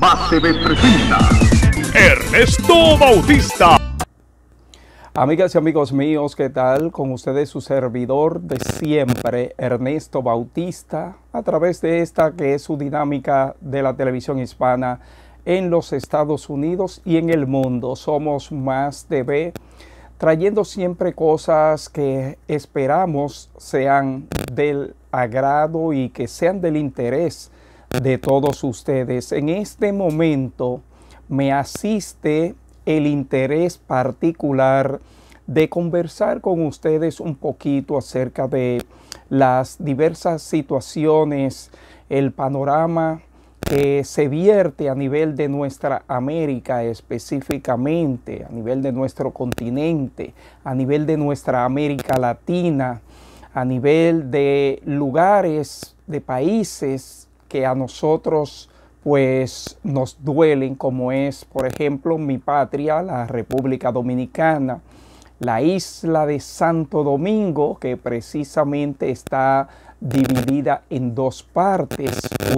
Más TV presenta Ernesto Bautista. Amigas y amigos míos, ¿qué tal? Con ustedes su servidor de siempre, Ernesto Bautista, a través de esta que es su dinámica de la televisión hispana en los Estados Unidos y en el mundo. Somos Más TV, trayendo siempre cosas que esperamos sean del agrado y que sean del interés de todos ustedes. En este momento me asiste el interés particular de conversar con ustedes un poquito acerca de las diversas situaciones, el panorama que se vierte a nivel de nuestra América específicamente, a nivel de nuestro continente, a nivel de nuestra América Latina, a nivel de lugares, de países que a nosotros pues nos duelen, como es, por ejemplo, mi patria, la República Dominicana, la isla de Santo Domingo, que precisamente está dividida en dos partes.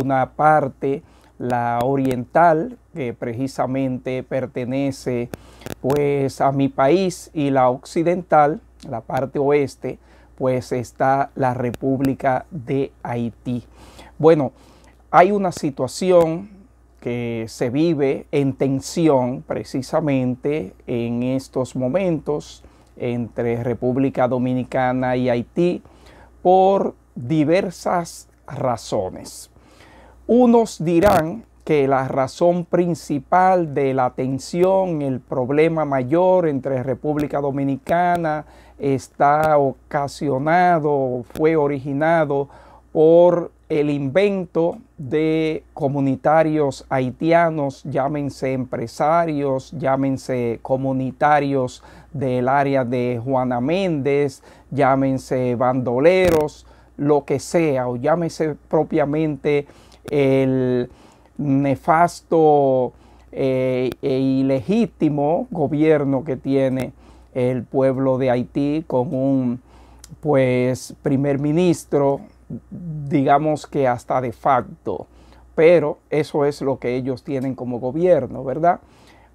Una parte, la oriental, que precisamente pertenece pues a mi país, y la occidental, la parte oeste, pues está la República de Haití. Bueno, hay una situación que se vive en tensión precisamente en estos momentos entre República Dominicana y Haití por diversas razones. Unos dirán que la razón principal de la tensión, el problema mayor entre República Dominicana está ocasionado, fue originado por el invento de comunitarios haitianos, llámense empresarios, llámense comunitarios del área de Juana Méndez, llámense bandoleros, lo que sea, o llámese propiamente el nefasto eh, e ilegítimo gobierno que tiene el pueblo de Haití con un pues primer ministro digamos que hasta de facto. Pero eso es lo que ellos tienen como gobierno, ¿verdad?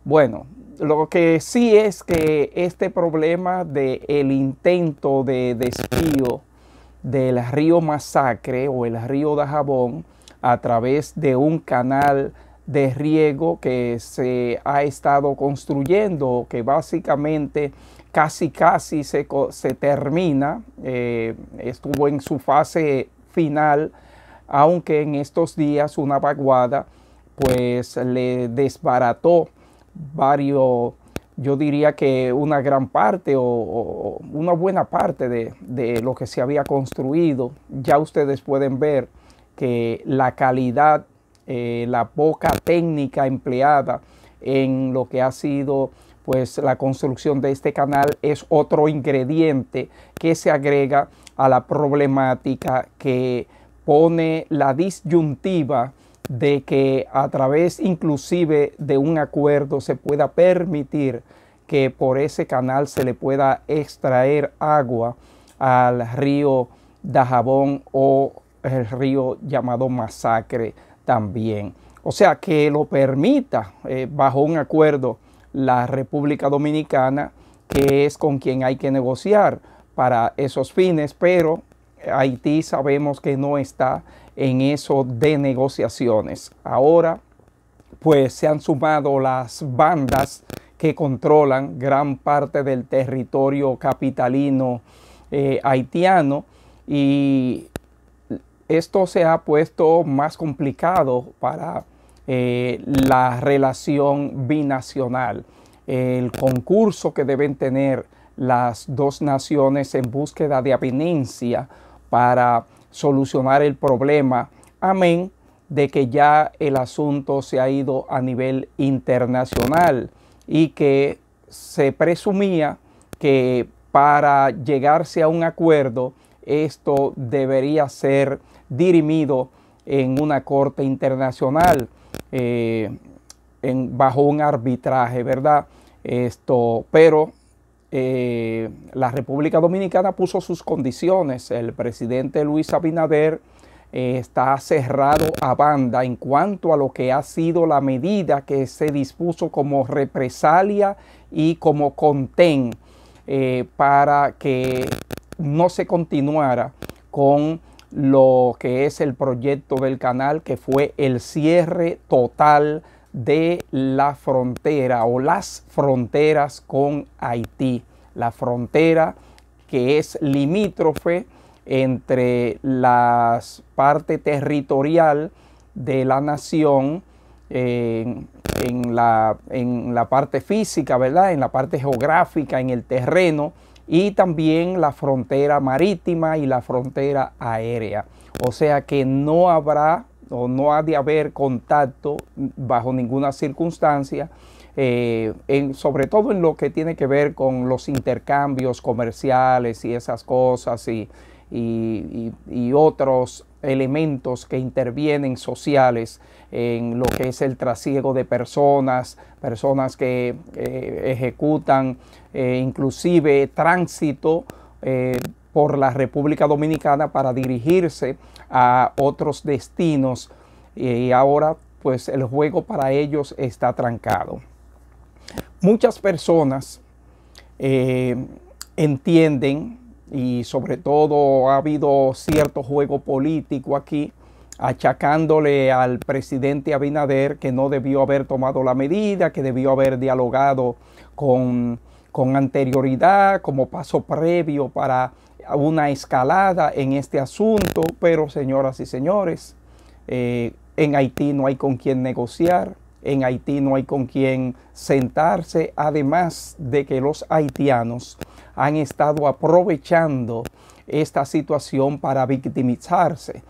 Bueno, lo que sí es que este problema del el intento de desvío del río Masacre o el río de jabón a través de un canal de riego que se ha estado construyendo, que básicamente casi casi se, se termina, eh, estuvo en su fase final, aunque en estos días una vaguada pues le desbarató varios, yo diría que una gran parte o, una buena parte de, lo que se había construido. Ya ustedes pueden ver que la calidad eh, la poca técnica empleada en lo que ha sido pues la construcción de este canal es otro ingrediente que se agrega a la problemática que pone la disyuntiva de que a través inclusive de un acuerdo se pueda permitir que por ese canal se le pueda extraer agua al río Dajabón o el río llamado Masacre también. O sea, que lo permita eh, bajo un acuerdo la República Dominicana, que es con quien hay que negociar para esos fines, pero Haití sabemos que no está en eso de negociaciones. Ahora, pues se han sumado las bandas que controlan gran parte del territorio capitalino eh, haitiano y esto se ha puesto más complicado para eh, la relación binacional, el concurso que deben tener las dos naciones en búsqueda de avenencia para solucionar el problema, amén de que ya el asunto se ha ido a nivel internacional y que se presumía que para llegarse a un acuerdo esto debería ser dirimido en una corte internacional. Eh, en, bajo un arbitraje, ¿verdad? Esto, pero eh, la República Dominicana puso sus condiciones. El presidente Luis Abinader eh, está cerrado a banda en cuanto a lo que ha sido la medida que se dispuso como represalia y como contén para que no se continuara con lo que es el proyecto del canal, que fue el cierre total de la frontera o las fronteras con Haití. La frontera que es limítrofe entre la parte territorial de la nación en, la, en la parte física, ¿verdad? En la parte geográfica, en el terreno y también la frontera marítima y la frontera aérea. O sea que no habrá o no ha de haber contacto bajo ninguna circunstancia, eh, sobre todo en lo que tiene que ver con los intercambios comerciales y esas cosas y y, otros elementos que intervienen sociales en lo que es el trasiego de personas, personas que ejecutan eh, inclusive tránsito eh, por la República Dominicana para dirigirse a otros destinos y ahora pues el juego para ellos está trancado. Muchas personas eh, entienden y sobre todo ha habido cierto juego político aquí achacándole al presidente Abinader que no debió haber tomado la medida, que debió haber dialogado con, anterioridad, como paso previo para una escalada en este asunto, pero señoras y señores, eh, en Haití no hay con quién negociar, en Haití no hay con quien sentarse, además de que los haitianos han estado aprovechando esta situación para victimizarse.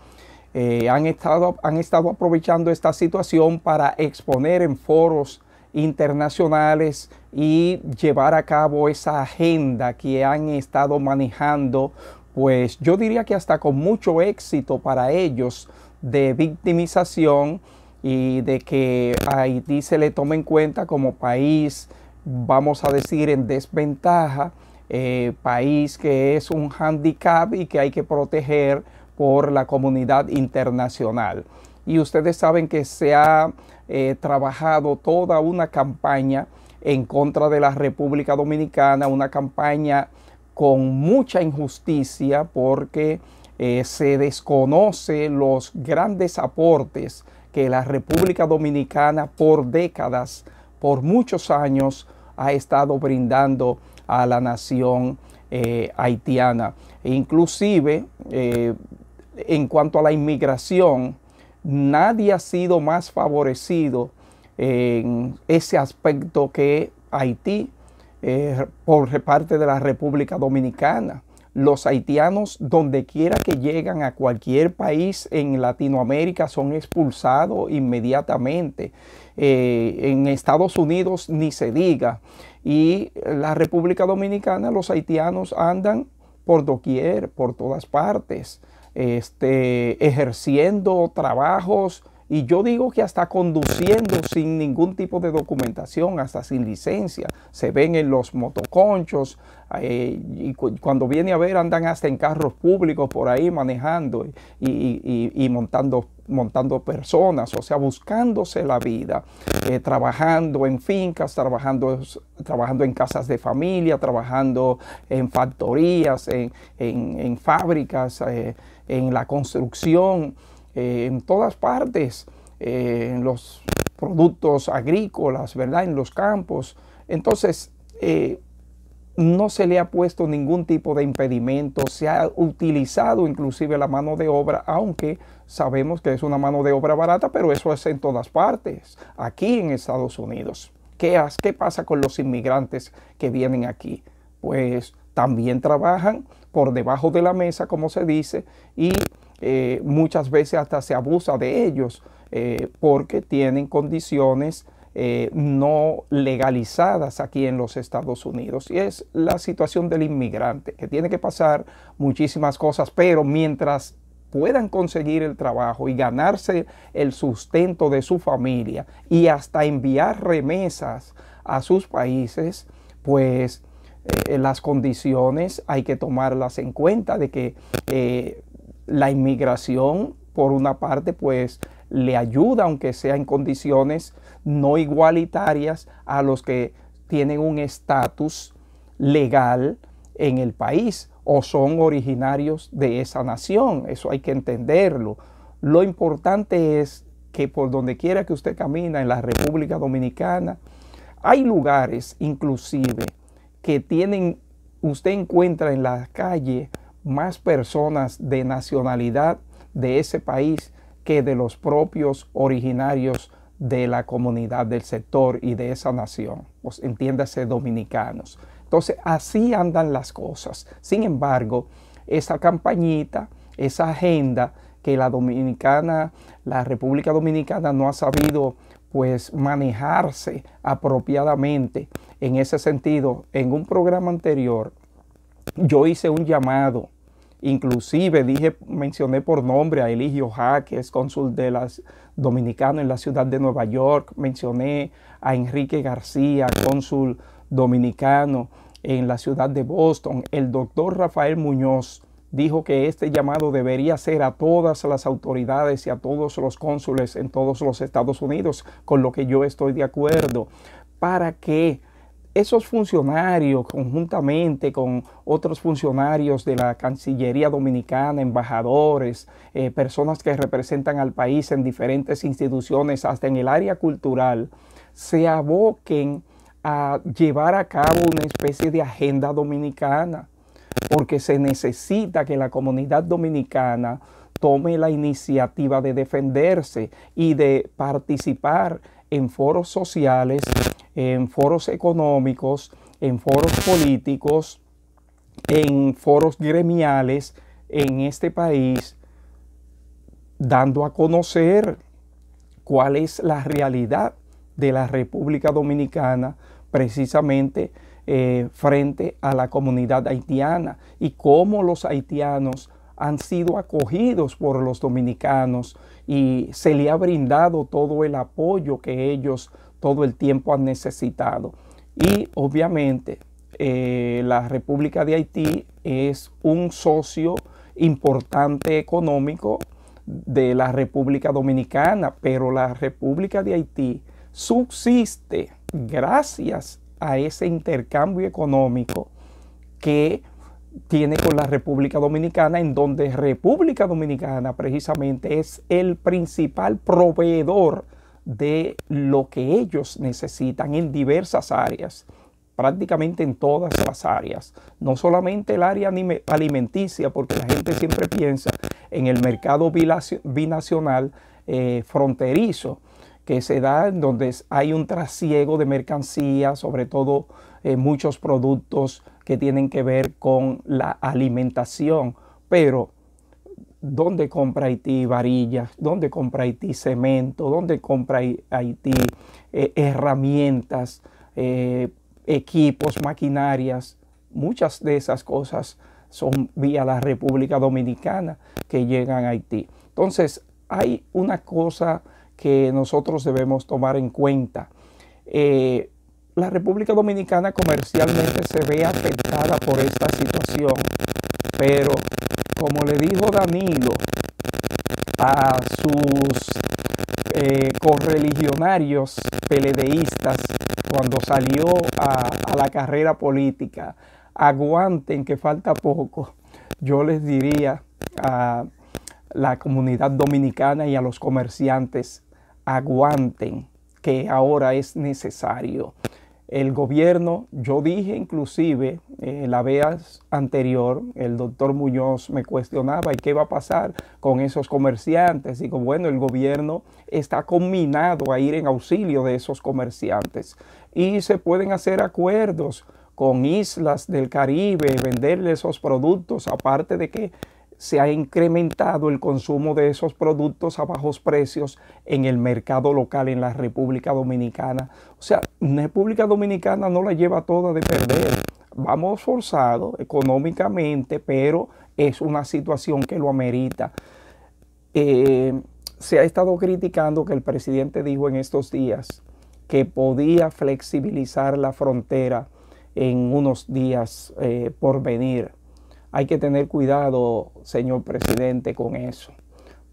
Eh, han, estado, han estado aprovechando esta situación para exponer en foros internacionales y llevar a cabo esa agenda que han estado manejando, pues yo diría que hasta con mucho éxito para ellos de victimización y de que Haití se le tome en cuenta como país, vamos a decir, en desventaja, eh, país que es un handicap y que hay que proteger por la comunidad internacional. Y ustedes saben que se ha eh, trabajado toda una campaña en contra de la República Dominicana, una campaña con mucha injusticia porque eh, se desconoce los grandes aportes que la República Dominicana por décadas, por muchos años, ha estado brindando a la nación eh, haitiana. E inclusive, eh, en cuanto a la inmigración, nadie ha sido más favorecido en ese aspecto que Haití eh, por parte de la República Dominicana. Los haitianos, donde quiera que llegan a cualquier país en Latinoamérica, son expulsados inmediatamente. Eh, en Estados Unidos ni se diga. Y la República Dominicana, los haitianos andan por doquier, por todas partes, este, ejerciendo trabajos y yo digo que hasta conduciendo sin ningún tipo de documentación, hasta sin licencia. Se ven en los motoconchos, y cuando viene a ver, andan hasta en carros públicos por ahí manejando y, montando, montando personas, o sea, buscándose la vida, eh, trabajando en fincas, trabajando, trabajando en casas de familia, trabajando en factorías, en, fábricas, eh, en la construcción, eh, en todas partes, en los productos agrícolas, ¿verdad? En los campos. Entonces, no se le ha puesto ningún tipo de impedimento, se ha utilizado inclusive la mano de obra, aunque sabemos que es una mano de obra barata, pero eso es en todas partes, aquí en Estados Unidos. ¿Qué, qué pasa con los inmigrantes que vienen aquí? Pues también trabajan por debajo de la mesa, como se dice, y eh, muchas veces hasta se abusa de ellos eh, porque tienen condiciones eh, no legalizadas aquí en los Estados Unidos. Y es la situación del inmigrante, que tiene que pasar muchísimas cosas, pero mientras puedan conseguir el trabajo y ganarse el sustento de su familia y hasta enviar remesas a sus países, pues eh, las condiciones hay que tomarlas en cuenta de que eh, la inmigración, por una parte, pues le ayuda, aunque sea en condiciones no igualitarias a los que tienen un estatus legal en el país o son originarios de esa nación. Eso hay que entenderlo. Lo importante es que por donde quiera que usted camina en la República Dominicana, hay lugares inclusive que tienen, usted encuentra en la calle más personas de nacionalidad de ese país que de los propios originarios de la comunidad, del sector y de esa nación, pues, entiéndase dominicanos. Entonces, así andan las cosas. Sin embargo, esa campañita, esa agenda que la dominicana, la República Dominicana no ha sabido pues manejarse apropiadamente en ese sentido. En un programa anterior yo hice un llamado Inclusive dije, mencioné por nombre a Eligio Jaques, cónsul de las dominicano en la ciudad de Nueva York. Mencioné a Enrique García, cónsul dominicano en la ciudad de Boston. El doctor Rafael Muñoz dijo que este llamado debería ser a todas las autoridades y a todos los cónsules en todos los Estados Unidos, con lo que yo estoy de acuerdo, para que esos funcionarios, conjuntamente con otros funcionarios de la Cancillería Dominicana, embajadores, eh, personas que representan al país en diferentes instituciones, hasta en el área cultural, se aboquen a llevar a cabo una especie de agenda dominicana, porque se necesita que la comunidad dominicana tome la iniciativa de defenderse y de participar en foros sociales en foros económicos, en foros políticos, en foros gremiales en este país, dando a conocer cuál es la realidad de la República Dominicana precisamente eh, frente a la comunidad haitiana y cómo los haitianos han sido acogidos por los dominicanos y se le ha brindado todo el apoyo que ellos todo el tiempo han necesitado. Y obviamente eh, la República de Haití es un socio importante económico de la República Dominicana, pero la República de Haití subsiste gracias a ese intercambio económico que tiene con la República Dominicana, en donde República Dominicana precisamente es el principal proveedor de lo que ellos necesitan en diversas áreas, prácticamente en todas las áreas, no solamente el área alimenticia, porque la gente siempre piensa en el mercado binacional eh, fronterizo que se da en donde hay un trasiego de mercancías, sobre todo eh, muchos productos que tienen que ver con la alimentación, pero ¿Dónde compra Haití varillas? ¿Dónde compra Haití cemento? ¿Dónde compra Haití eh, herramientas, eh, equipos, maquinarias? Muchas de esas cosas son vía la República Dominicana que llegan a Haití. Entonces, hay una cosa que nosotros debemos tomar en cuenta. Eh, la República Dominicana comercialmente se ve afectada por esta situación, pero como le dijo Danilo a sus eh, correligionarios peledeístas cuando salió a la carrera política, aguanten que falta poco, yo les diría a la comunidad dominicana y a los comerciantes, aguanten que ahora es necesario. El gobierno, yo dije inclusive, eh, la vez anterior, el doctor Muñoz me cuestionaba, ¿y qué va a pasar con esos comerciantes? Digo, bueno, el gobierno está combinado a ir en auxilio de esos comerciantes y se pueden hacer acuerdos con islas del Caribe, venderle esos productos, aparte de que se ha incrementado el consumo de esos productos a bajos precios en el mercado local en la República Dominicana. O sea, la República Dominicana no la lleva toda de perder. Vamos forzados económicamente, pero es una situación que lo amerita. Eh, se ha estado criticando que el presidente dijo en estos días que podía flexibilizar la frontera en unos días eh, por venir. Hay que tener cuidado, señor presidente, con eso,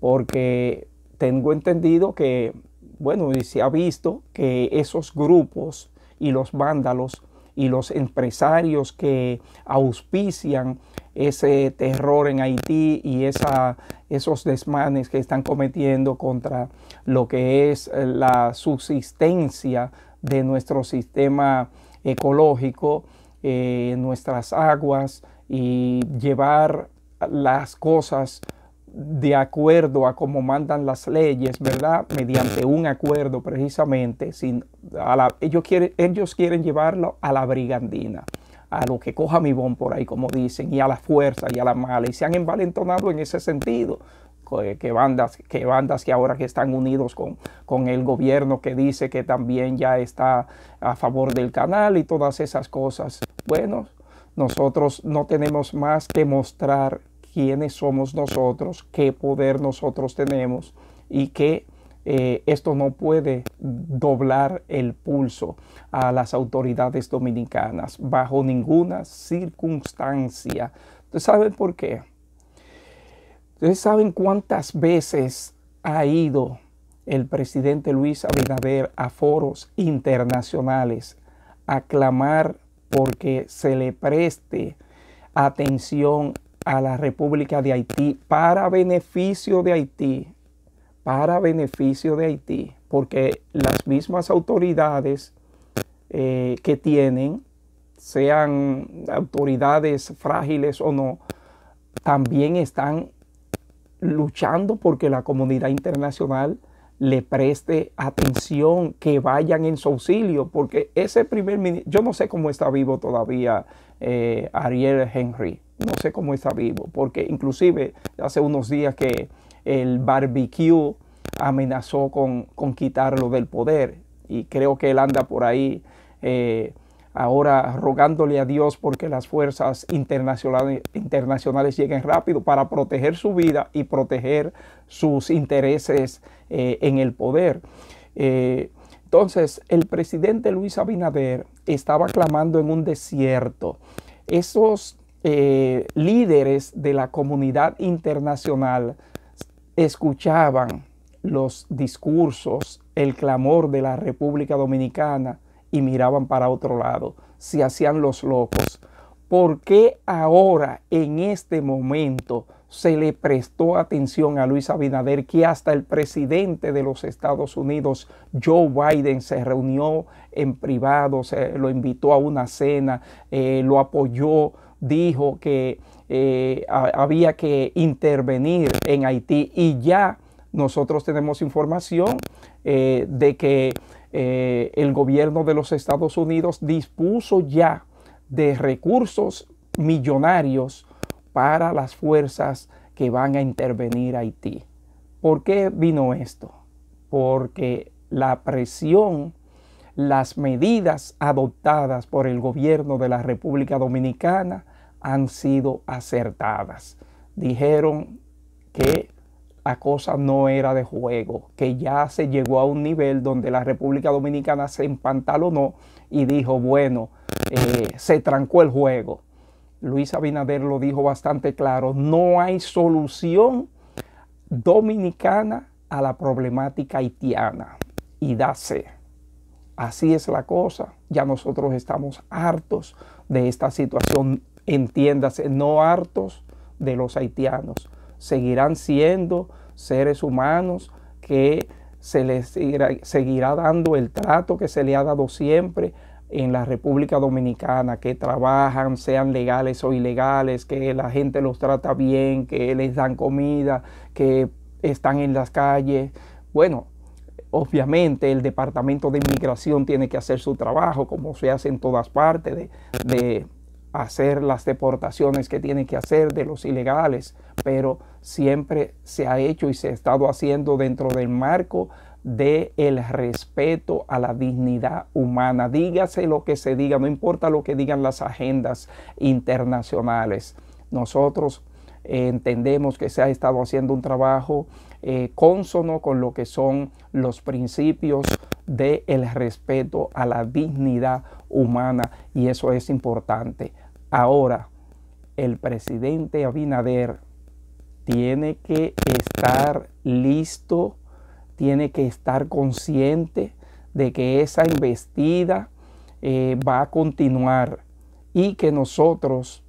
porque tengo entendido que, bueno, y se ha visto que esos grupos y los vándalos y los empresarios que auspician ese terror en Haití y esos desmanes que están cometiendo contra lo que es eh, la subsistencia de nuestro sistema ecológico, eh, nuestras aguas, y llevar las cosas de acuerdo a cómo mandan las leyes, ¿verdad? Mediante un acuerdo precisamente. Sin, a ellos, quieren, ellos quieren llevarlo a la brigandina, a lo que coja mi bom por ahí, como dicen, y a la fuerza y a la mala. Y se han envalentonado en ese sentido. Eh, que bandas, que bandas que ahora que están unidos con, con el gobierno que dice que también ya está a favor del canal y todas esas cosas. Bueno, nosotros no tenemos más que mostrar quiénes somos nosotros, qué poder nosotros tenemos y que eh, esto no puede doblar el pulso a las autoridades dominicanas bajo ninguna circunstancia. ¿Ustedes saben por qué? ¿Ustedes saben cuántas veces ha ido el presidente Luis Abinader a foros internacionales a clamar porque se le preste atención a la República de Haití para beneficio de Haití, para beneficio de Haití, porque las mismas autoridades eh, que tienen, sean autoridades frágiles o no, también están luchando porque la comunidad internacional le preste atención, que vayan en su auxilio, porque ese primer ministro, yo no sé cómo está vivo todavía eh, Ariel Henry, no sé cómo está vivo, porque inclusive hace unos días que el barbecue amenazó con, quitarlo del poder y creo que él anda por ahí eh, ahora rogándole a Dios porque las fuerzas internacionales, lleguen rápido para proteger su vida y proteger sus intereses eh, en el poder. Eh, entonces, el presidente Luis Abinader estaba clamando en un desierto. Esos eh, líderes de la comunidad internacional escuchaban los discursos, el clamor de la República Dominicana, y miraban para otro lado, se hacían los locos. ¿Por qué ahora, en este momento, se le prestó atención a Luis Abinader que hasta el presidente de los Estados Unidos, Joe Biden, se reunió en privado, se lo invitó a una cena, eh, lo apoyó, dijo que eh, había que intervenir en Haití y ya nosotros tenemos información eh, de que eh, el gobierno de los Estados Unidos dispuso ya de recursos millonarios para las fuerzas que van a intervenir a Haití. ¿Por qué vino esto? Porque la presión, las medidas adoptadas por el gobierno de la República Dominicana han sido acertadas. Dijeron que la cosa no era de juego, que ya se llegó a un nivel donde la República Dominicana se empantalonó y dijo, bueno, eh, se trancó el juego. Luis Abinader lo dijo bastante claro, no hay solución dominicana a la problemática haitiana. Y dase. Así es la cosa. Ya nosotros estamos hartos de esta situación. Entiéndase, no hartos de los haitianos. Seguirán siendo seres humanos que se les seguirá, dando el trato que se le ha dado siempre en la República Dominicana, que trabajan, sean legales o ilegales, que la gente los trata bien, que les dan comida, que están en las calles. Bueno, obviamente el Departamento de Inmigración tiene que hacer su trabajo, como se hace en todas partes, de hacer las deportaciones que tiene que hacer de los ilegales, pero siempre se ha hecho y se ha estado haciendo dentro del marco del el respeto a la dignidad humana. Dígase lo que se diga, no importa lo que digan las agendas internacionales. Nosotros eh, entendemos que se ha estado haciendo un trabajo eh, consono con lo que son los principios del respeto a la dignidad humana y eso es importante. Ahora, el presidente Abinader tiene que estar listo, tiene que estar consciente de que esa investida eh, va a continuar y que nosotros,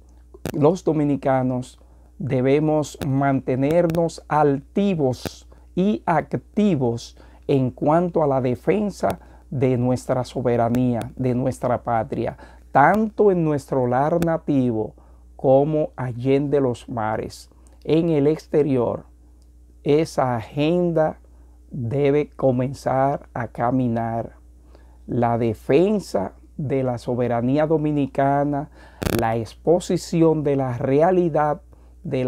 los dominicanos, debemos mantenernos altivos y activos en cuanto a la defensa de nuestra soberanía, de nuestra patria tanto en nuestro lar nativo como allende los mares, en el exterior, esa agenda debe comenzar a caminar. La defensa de la soberanía dominicana, la exposición de la realidad de,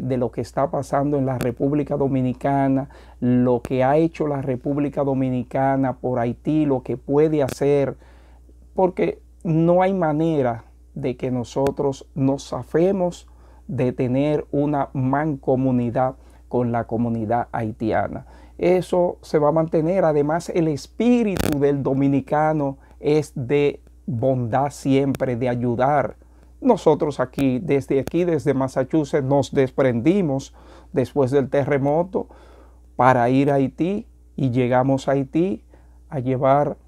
de, lo que está pasando en la República Dominicana, lo que ha hecho la República Dominicana por Haití, lo que puede hacer, porque no hay manera de que nosotros nos safemos de tener una mancomunidad con la comunidad haitiana. Eso se va a mantener. Además, el espíritu del dominicano es de bondad siempre, de ayudar. Nosotros aquí, desde aquí, desde Massachusetts, nos desprendimos después del terremoto para ir a Haití y llegamos a Haití a llevar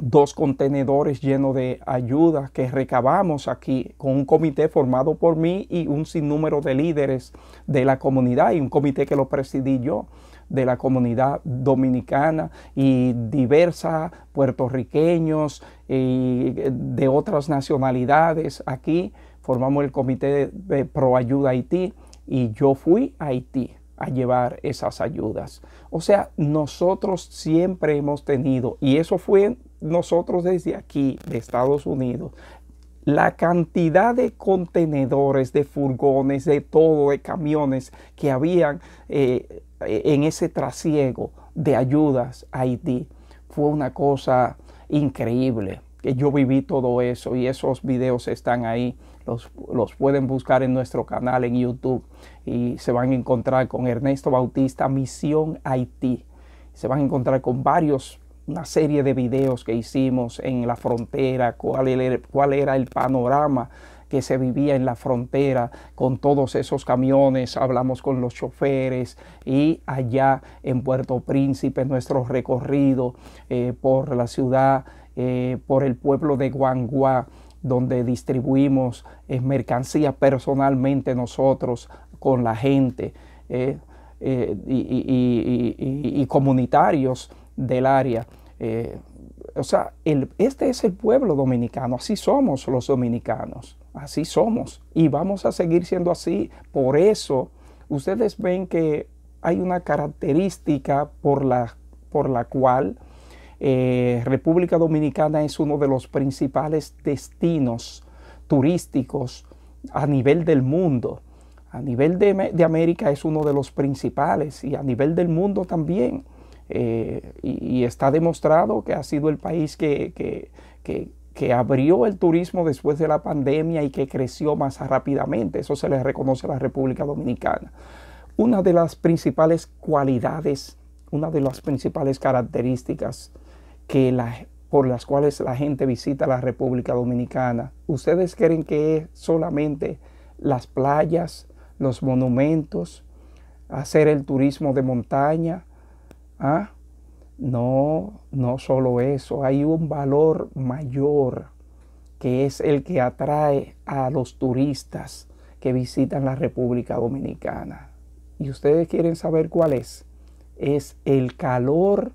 dos contenedores llenos de ayuda que recabamos aquí con un comité formado por mí y un sinnúmero de líderes de la comunidad y un comité que lo presidí yo de la comunidad dominicana y diversa, puertorriqueños y eh, de otras nacionalidades. Aquí formamos el comité de, de Pro Ayuda Haití y yo fui a Haití a llevar esas ayudas. O sea, nosotros siempre hemos tenido, y eso fue nosotros desde aquí, de Estados Unidos, la cantidad de contenedores, de furgones, de todo, de camiones que habían eh, e, en ese trasiego de ayudas a Haití fue una cosa increíble. Que yo viví todo eso y esos videos están ahí los, pueden buscar en nuestro canal en YouTube y se van a encontrar con Ernesto Bautista Misión Haití. Se van a encontrar con varios, una serie de videos que hicimos en la frontera, cuál era, el panorama que se vivía en la frontera con todos esos camiones, hablamos con los choferes y allá en Puerto Príncipe nuestro recorrido eh, por la ciudad, eh, por el pueblo de Guanguá donde distribuimos eh, mercancía personalmente nosotros con la gente eh, eh, y, comunitarios del área. o sea, este es el pueblo dominicano, así somos los dominicanos, así somos y vamos a seguir siendo así. Por eso ustedes ven que hay una característica por la, por la cual eh, República Dominicana es uno de los principales destinos turísticos a nivel del mundo. A nivel de, América es uno de los principales y a nivel del mundo también. Eh, y, está demostrado que ha sido el país que, que, que, abrió el turismo después de la pandemia y que creció más rápidamente. Eso se le reconoce a la República Dominicana. Una de las principales cualidades, una de las principales características que por las cuales la gente visita la República Dominicana. ¿Ustedes creen que es solamente las playas, los monumentos, hacer el turismo de montaña? ¿Ah? No, no solo eso, hay un valor mayor que es el que atrae a los turistas que visitan la República Dominicana. ¿Y ustedes quieren saber cuál es? Es el calor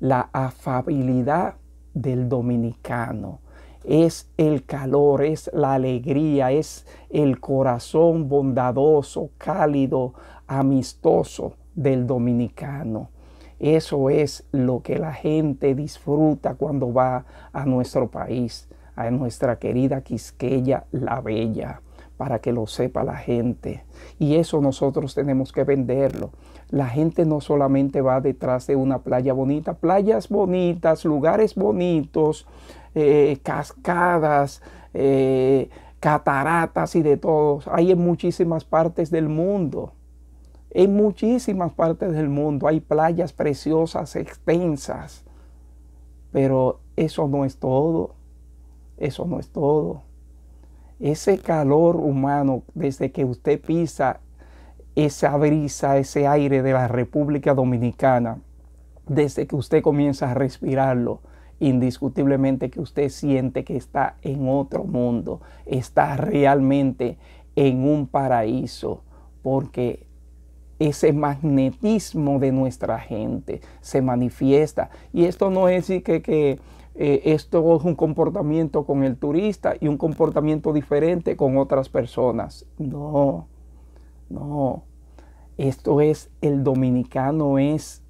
la afabilidad del dominicano. Es el calor, es la alegría, es el corazón bondadoso, cálido, amistoso del dominicano. Eso es lo que la gente disfruta cuando va a nuestro país, a nuestra querida Quisqueya la Bella, para que lo sepa la gente. Y eso nosotros tenemos que venderlo la gente no solamente va detrás de una playa bonita, playas bonitas, lugares bonitos, eh, cascadas, eh, cataratas y de todo. Hay en muchísimas partes del mundo. En muchísimas partes del mundo hay playas preciosas, extensas. Pero eso no es todo. Eso no es todo. Ese calor humano desde que usted pisa esa brisa, ese aire de la República Dominicana, desde que usted comienza a respirarlo, indiscutiblemente que usted siente que está en otro mundo, está realmente en un paraíso, porque ese magnetismo de nuestra gente se manifiesta. Y esto no es decir que, eh, esto es un comportamiento con el turista y un comportamiento diferente con otras personas. No, no, esto es, el dominicano es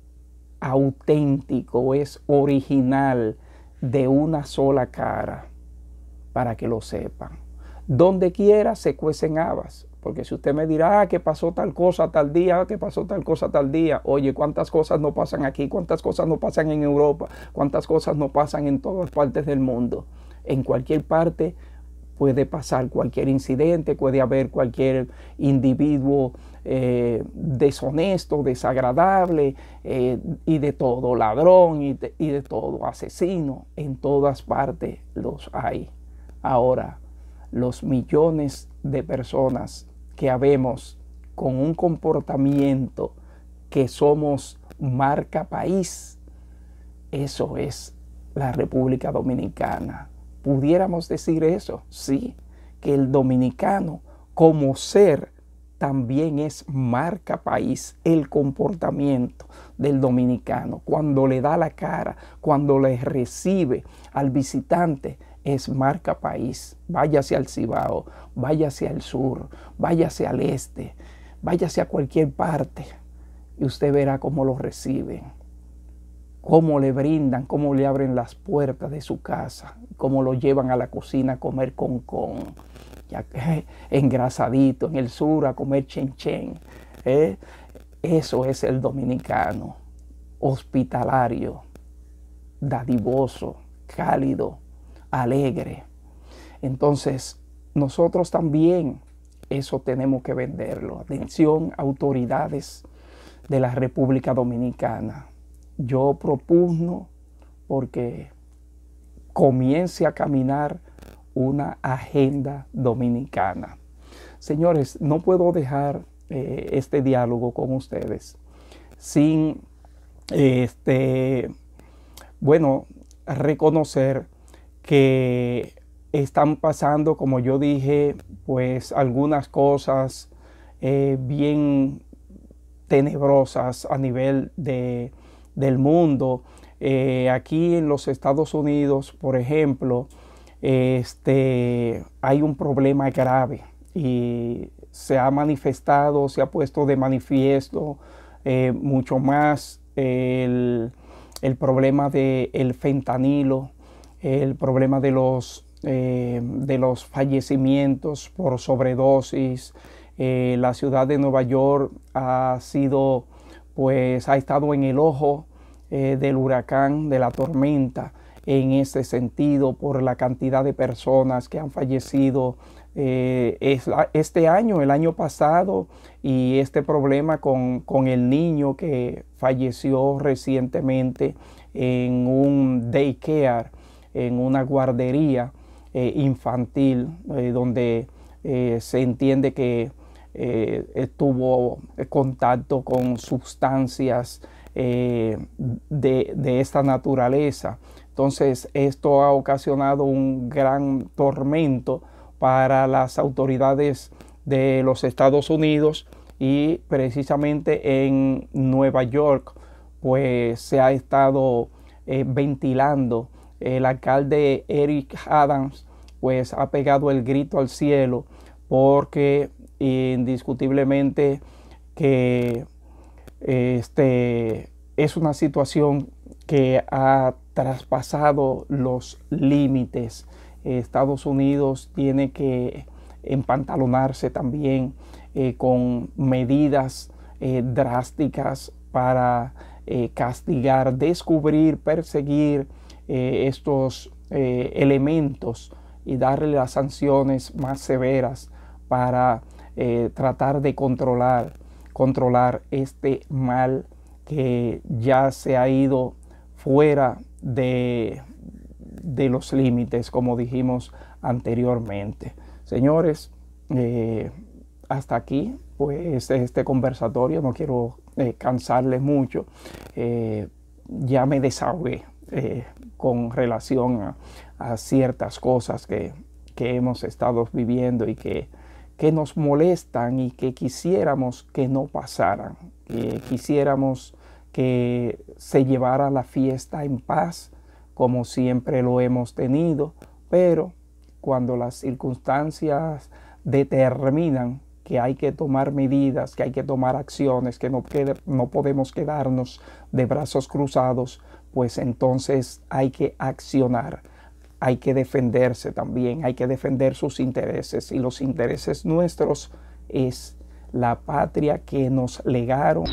auténtico, es original, de una sola cara, para que lo sepan. Donde quiera se cuecen habas, porque si usted me dirá, ah, que pasó tal cosa tal día, ah, que pasó tal cosa tal día, oye, cuántas cosas no pasan aquí, cuántas cosas no pasan en Europa, cuántas cosas no pasan en todas partes del mundo. En cualquier parte puede pasar cualquier incidente, puede haber cualquier individuo eh, deshonesto, desagradable eh, y de todo, ladrón y de, y de todo, asesino, en todas partes los hay. Ahora, los millones de personas que habemos con un comportamiento que somos marca país, eso es la República Dominicana pudiéramos decir eso, sí, que el dominicano como ser también es marca país el comportamiento del dominicano. Cuando le da la cara, cuando le recibe al visitante, es marca país. Váyase al Cibao, váyase al sur, váyase al este, váyase a cualquier parte y usted verá cómo lo reciben cómo le brindan, cómo le abren las puertas de su casa, cómo lo llevan a la cocina a comer con con, ya, engrasadito, en el sur a comer chen chen. ¿eh? Eso es el dominicano, hospitalario, dadivoso, cálido, alegre. Entonces, nosotros también eso tenemos que venderlo. Atención, autoridades de la República Dominicana yo propugno porque comience a caminar una agenda dominicana. Señores, no puedo dejar eh, este diálogo con ustedes sin, este, bueno, reconocer que están pasando, como yo dije, pues algunas cosas eh, bien tenebrosas a nivel de del mundo. Eh, aquí en los Estados Unidos, por ejemplo, este, hay un problema grave y se ha manifestado, se ha puesto de manifiesto eh, mucho más el, problema del fentanilo, el problema de los, eh, de los fallecimientos por sobredosis. la ciudad de Nueva York ha sido pues ha estado en el ojo eh, del huracán, de la tormenta, en ese sentido, por la cantidad de personas que han fallecido eh, este año, el año pasado, y este problema con, el niño que falleció recientemente en un daycare, en una guardería eh, infantil, donde se entiende que eh, estuvo en contacto con sustancias eh, de, esta naturaleza. Entonces esto ha ocasionado un gran tormento para las autoridades de los Estados Unidos y precisamente en Nueva York pues se ha estado eh, ventilando. El alcalde Eric Adams pues ha pegado el grito al cielo porque indiscutiblemente que este, es una situación que ha traspasado los límites. Estados Unidos tiene que empantalonarse también eh, con medidas eh, drásticas para eh, castigar, descubrir, perseguir estos elementos y darle las sanciones más severas para eh, tratar de controlar, controlar este mal que ya se ha ido fuera de, los límites, como dijimos anteriormente. Señores, eh, hasta aquí, pues este conversatorio, no quiero eh, cansarles mucho, ya me desahogué con relación a, ciertas cosas que, que hemos estado viviendo y que que nos molestan y que quisiéramos que no pasaran, que quisiéramos que se llevara la fiesta en paz, como siempre lo hemos tenido, pero cuando las circunstancias determinan que hay que tomar medidas, que hay que tomar acciones, que no, no podemos quedarnos de brazos cruzados, pues entonces hay que accionar hay que defenderse también, hay que defender sus intereses y los intereses nuestros es la patria que nos legaron.